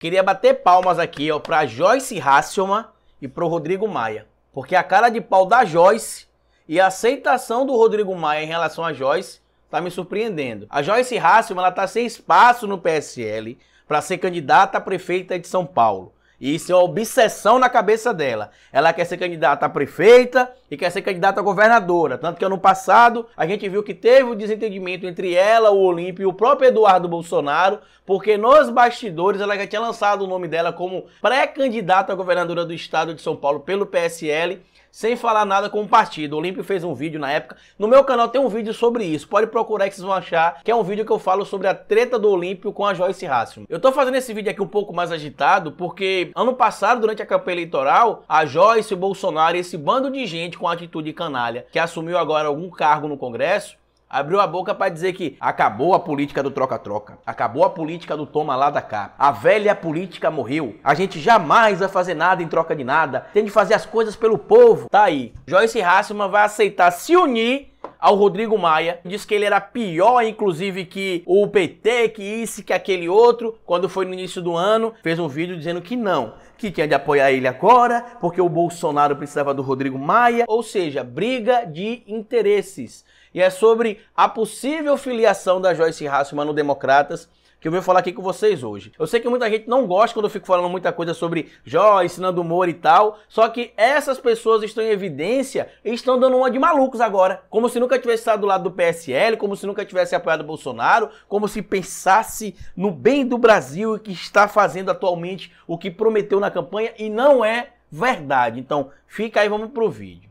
Queria bater palmas aqui ó, para Joyce Hasselman e para o Rodrigo Maia. Porque a cara de pau da Joyce e a aceitação do Rodrigo Maia em relação a Joyce tá me surpreendendo. A Joyce Hasselman ela tá sem espaço no PSL para ser candidata a prefeita de São Paulo. E isso é uma obsessão na cabeça dela. Ela quer ser candidata a prefeita e quer ser candidata a governadora. Tanto que ano passado a gente viu que teve o um desentendimento entre ela, o Olímpio e o próprio Eduardo Bolsonaro, porque nos bastidores ela já tinha lançado o nome dela como pré-candidata a governadora do estado de São Paulo pelo PSL sem falar nada com o partido. O Olímpio fez um vídeo na época. No meu canal tem um vídeo sobre isso. Pode procurar que vocês vão achar, que é um vídeo que eu falo sobre a treta do Olímpio com a Joyce Hasselman. Eu tô fazendo esse vídeo aqui um pouco mais agitado porque ano passado, durante a campanha eleitoral, a Joyce, o Bolsonaro e esse bando de gente com atitude canalha que assumiu agora algum cargo no Congresso, abriu a boca para dizer que acabou a política do troca-troca, acabou a política do toma lá da cá, a velha política morreu, a gente jamais vai fazer nada em troca de nada, tem de fazer as coisas pelo povo. Tá aí, Joyce Hasselman vai aceitar se unir ao Rodrigo Maia, diz que ele era pior, inclusive, que o PT, que isso, que aquele outro, quando foi no início do ano, fez um vídeo dizendo que não, que tinha de apoiar ele agora, porque o Bolsonaro precisava do Rodrigo Maia, ou seja, briga de interesses e é sobre a possível filiação da Joyce Hasselman no Democratas que eu vou falar aqui com vocês hoje. Eu sei que muita gente não gosta quando eu fico falando muita coisa sobre Joyce, Nando Moura e tal, só que essas pessoas estão em evidência e estão dando uma de malucos agora, como se nunca tivesse estado do lado do PSL, como se nunca tivesse apoiado Bolsonaro, como se pensasse no bem do Brasil e que está fazendo atualmente o que prometeu na campanha e não é verdade. Então, fica aí, vamos pro vídeo.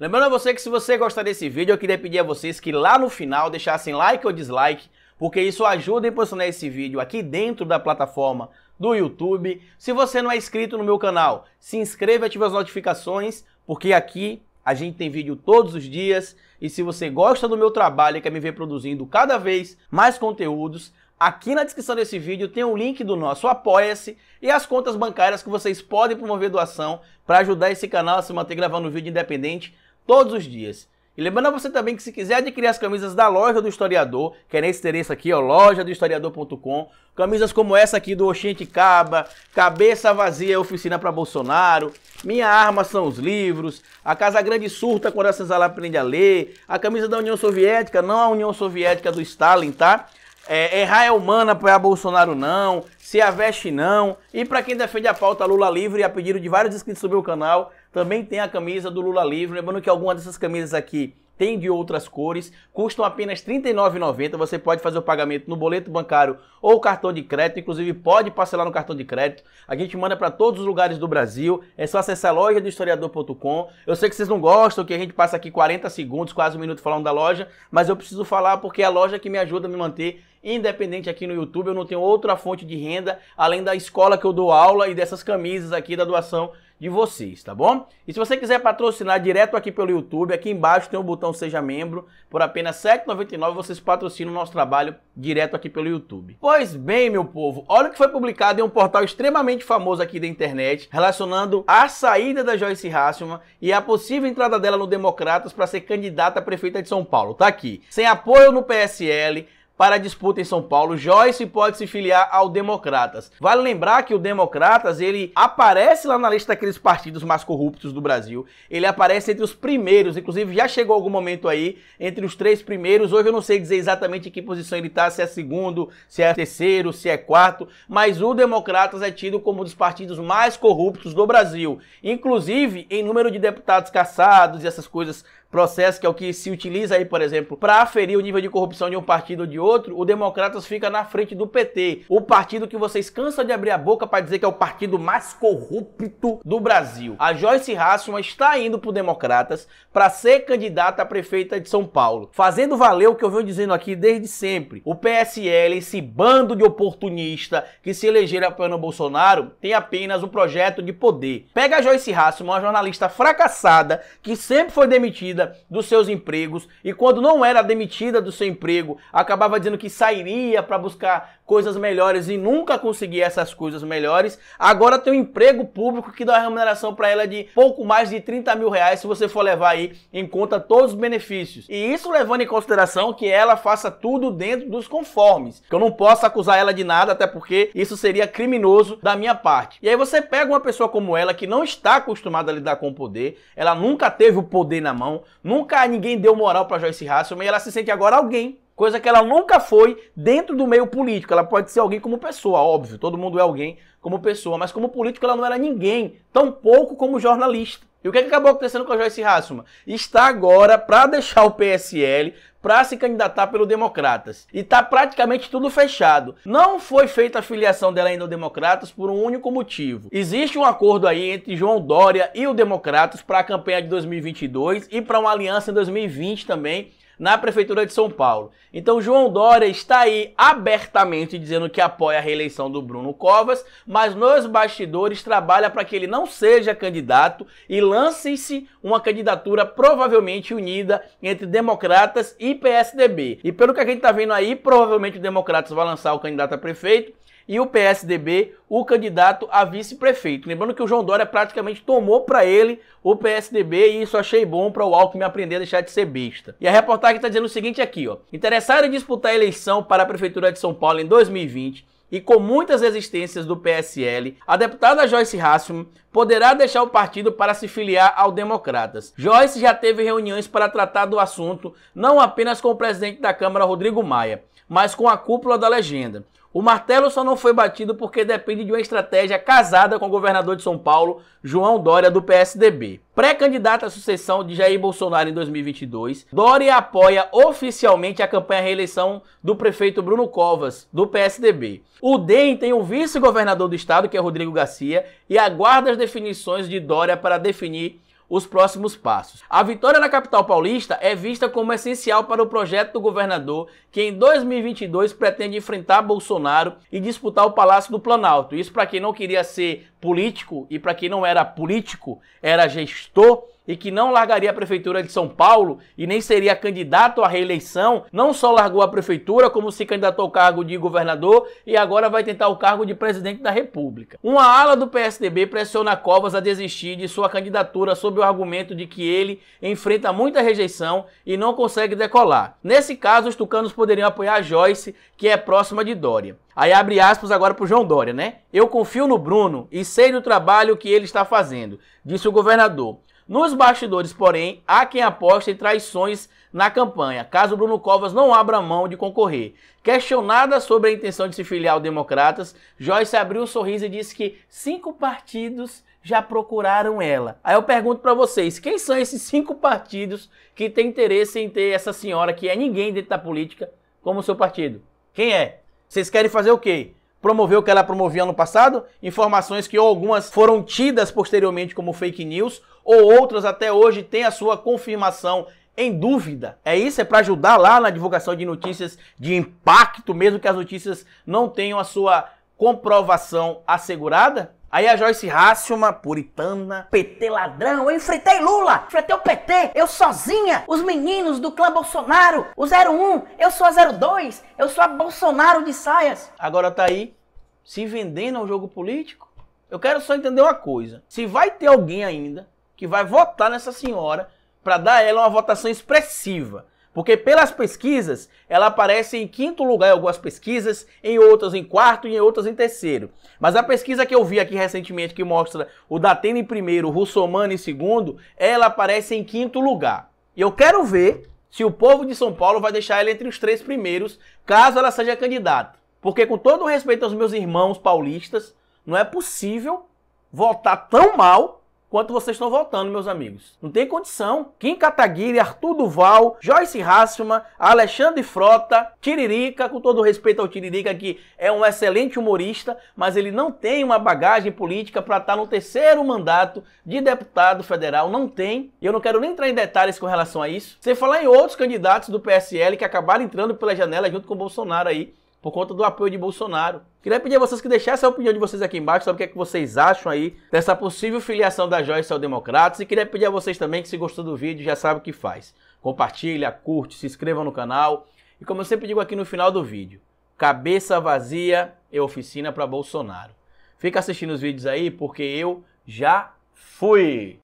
Lembrando a você que se você gostar desse vídeo, eu queria pedir a vocês que lá no final deixassem like ou dislike, porque isso ajuda em posicionar esse vídeo aqui dentro da plataforma do YouTube. Se você não é inscrito no meu canal, se inscreva e ative as notificações, porque aqui a gente tem vídeo todos os dias. E se você gosta do meu trabalho e quer me ver produzindo cada vez mais conteúdos, Aqui na descrição desse vídeo tem o um link do nosso Apoia-se e as contas bancárias que vocês podem promover doação para ajudar esse canal a se manter gravando vídeo independente todos os dias. E lembrando a você também que se quiser adquirir as camisas da loja do historiador, que é nesse endereço aqui, ó, historiadorcom camisas como essa aqui do Caba, Cabeça Vazia é Oficina para Bolsonaro, Minha Arma são os livros, A Casa Grande surta quando a senzala aprende a ler, a camisa da União Soviética, não a União Soviética do Stalin, tá? é, errar é humana para Bolsonaro não, se aveste não. E para quem defende a pauta Lula Livre, a pedido de vários inscritos do meu canal, também tem a camisa do Lula Livre. Lembrando que algumas dessas camisas aqui tem de outras cores, custam apenas R$ 39,90. Você pode fazer o pagamento no boleto bancário ou cartão de crédito, inclusive pode parcelar no cartão de crédito. A gente manda para todos os lugares do Brasil. É só acessar a loja do historiador.com. Eu sei que vocês não gostam que a gente passa aqui 40 segundos, quase um minuto falando da loja, mas eu preciso falar porque é a loja que me ajuda a me manter independente aqui no YouTube. Eu não tenho outra fonte de renda além da escola que eu dou aula e dessas camisas aqui da doação de vocês, tá bom? E se você quiser patrocinar direto aqui pelo YouTube, aqui embaixo tem o botão Seja Membro. Por apenas R$ 7,99 vocês patrocinam o nosso trabalho direto aqui pelo YouTube. Pois bem, meu povo, olha o que foi publicado em um portal extremamente famoso aqui da internet relacionando a saída da Joyce Hasselman e a possível entrada dela no Democratas para ser candidata a prefeita de São Paulo. Tá aqui. Sem apoio no PSL, para a disputa em São Paulo. Joyce pode se filiar ao Democratas. Vale lembrar que o Democratas, ele aparece lá na lista daqueles partidos mais corruptos do Brasil. Ele aparece entre os primeiros, inclusive já chegou algum momento aí, entre os três primeiros. Hoje eu não sei dizer exatamente em que posição ele está, se é segundo, se é terceiro, se é quarto, mas o Democratas é tido como um dos partidos mais corruptos do Brasil. Inclusive, em número de deputados caçados e essas coisas processo que é o que se utiliza aí, por exemplo, para aferir o nível de corrupção de um partido ou de outro, o Democratas fica na frente do PT, o partido que vocês cansam de abrir a boca para dizer que é o partido mais corrupto do Brasil. A Joyce Hasselman está indo pro Democratas para ser candidata a prefeita de São Paulo, fazendo valer o que eu venho dizendo aqui desde sempre. O PSL, esse bando de oportunista que se elegeram apoiando Bolsonaro, tem apenas um projeto de poder. Pega a Joyce Hasselman, uma jornalista fracassada que sempre foi demitida demitida dos seus empregos e quando não era demitida do seu emprego, acabava dizendo que sairia para buscar coisas melhores e nunca conseguia essas coisas melhores, agora tem um emprego público que dá uma remuneração para ela de pouco mais de 30 mil reais se você for levar aí em conta todos os benefícios. E isso levando em consideração que ela faça tudo dentro dos conformes, que eu não posso acusar ela de nada, até porque isso seria criminoso da minha parte. E aí você pega uma pessoa como ela que não está acostumada a lidar com o poder, ela nunca teve o poder na mão, Nunca ninguém deu moral para Joyce Hasselman e ela se sente agora alguém. Coisa que ela nunca foi dentro do meio político. Ela pode ser alguém como pessoa, óbvio, todo mundo é alguém como pessoa, mas como político ela não era ninguém, tão pouco como jornalista. E o que, é que acabou acontecendo com a Joyce Hasselman? Está agora para deixar o PSL para se candidatar pelo Democratas. E tá praticamente tudo fechado. Não foi feita a filiação dela ainda ao Democratas por um único motivo. Existe um acordo aí entre João Dória e o Democratas para a campanha de 2022 e para uma aliança em 2020 também na Prefeitura de São Paulo. Então, João Dória está aí abertamente dizendo que apoia a reeleição do Bruno Covas, mas nos bastidores trabalha para que ele não seja candidato e lance-se uma candidatura provavelmente unida entre Democratas e PSDB. E pelo que a gente está vendo aí, provavelmente o Democratas vai lançar o candidato a prefeito e o PSDB o candidato a vice-prefeito. Lembrando que o João Dória praticamente tomou para ele o PSDB e isso achei bom para o Alckmin aprender a deixar de ser besta. E a reportagem está dizendo o seguinte aqui, ó. Interessado em disputar a eleição para a Prefeitura de São Paulo em 2020, e com muitas resistências do PSL, a deputada Joyce Hasselman poderá deixar o partido para se filiar ao Democratas. Joyce já teve reuniões para tratar do assunto, não apenas com o presidente da Câmara, Rodrigo Maia, mas com a cúpula da legenda. O martelo só não foi batido porque depende de uma estratégia casada com o governador de São Paulo, João Dória, do PSDB. Pré-candidato à sucessão de Jair Bolsonaro em 2022, Dória apoia oficialmente a campanha reeleição do prefeito Bruno Covas, do PSDB. O DEM tem o um vice-governador do estado, que é Rodrigo Garcia, e aguarda as definições de Dória para definir os próximos passos. A vitória na capital paulista é vista como essencial para o projeto do governador, que em 2022 pretende enfrentar Bolsonaro e disputar o Palácio do Planalto. Isso para quem não queria ser político e para quem não era político, era gestor e que não largaria a prefeitura de São Paulo e nem seria candidato à reeleição, não só largou a prefeitura, como se candidatou ao cargo de governador e agora vai tentar o cargo de presidente da República. Uma ala do PSDB pressiona Covas a desistir de sua candidatura sob o argumento de que ele enfrenta muita rejeição e não consegue decolar. Nesse caso, os tucanos poderiam apoiar a Joyce, que é próxima de Dória. Aí abre aspas agora pro João Dória, né? Eu confio no Bruno e sei do trabalho que ele está fazendo, disse o governador. Nos bastidores, porém, há quem aposte em traições na campanha, caso Bruno Covas não abra mão de concorrer. Questionada sobre a intenção de se filiar ao Democratas, Joyce abriu um sorriso e disse que cinco partidos já procuraram ela. Aí eu pergunto para vocês, quem são esses cinco partidos que têm interesse em ter essa senhora que é ninguém dentro da política como seu partido? Quem é? Vocês querem fazer o quê? promoveu o que ela promovia ano passado, informações que algumas foram tidas posteriormente como fake news, ou outras até hoje têm a sua confirmação em dúvida. É isso, é para ajudar lá na divulgação de notícias de impacto, mesmo que as notícias não tenham a sua comprovação assegurada? Aí a Joyce Rácio, uma puritana, PT ladrão, eu enfrentei Lula, enfrentei o PT, eu sozinha, os meninos do clã Bolsonaro, o 01, eu sou a 02, eu sou a Bolsonaro de saias. Agora tá aí se vendendo ao jogo político. Eu quero só entender uma coisa, se vai ter alguém ainda que vai votar nessa senhora para dar ela uma votação expressiva. Porque pelas pesquisas, ela aparece em quinto lugar em algumas pesquisas, em outras em quarto e em outras em terceiro. Mas a pesquisa que eu vi aqui recentemente que mostra o Datena em primeiro, o Russomano em segundo, ela aparece em quinto lugar. E eu quero ver se o povo de São Paulo vai deixar ela entre os três primeiros, caso ela seja candidata. Porque com todo o respeito aos meus irmãos paulistas, não é possível votar tão mal quanto vocês estão voltando, meus amigos. Não tem condição. Kim Kataguiri, Arthur Duval, Joyce Hassman, Alexandre Frota, Tiririca, com todo respeito ao Tiririca, que é um excelente humorista, mas ele não tem uma bagagem política para estar tá no terceiro mandato de deputado federal. Não tem. E eu não quero nem entrar em detalhes com relação a isso. Sem falar em outros candidatos do PSL que acabaram entrando pela janela junto com o Bolsonaro aí por conta do apoio de Bolsonaro. Queria pedir a vocês que deixassem a opinião de vocês aqui embaixo sobre o que, é que vocês acham aí dessa possível filiação da Joyce ao Democratas e queria pedir a vocês também que se gostou do vídeo já sabe o que faz. Compartilha, curte, se inscreva no canal e como eu sempre digo aqui no final do vídeo, cabeça vazia é oficina para Bolsonaro. Fica assistindo os vídeos aí porque eu já fui!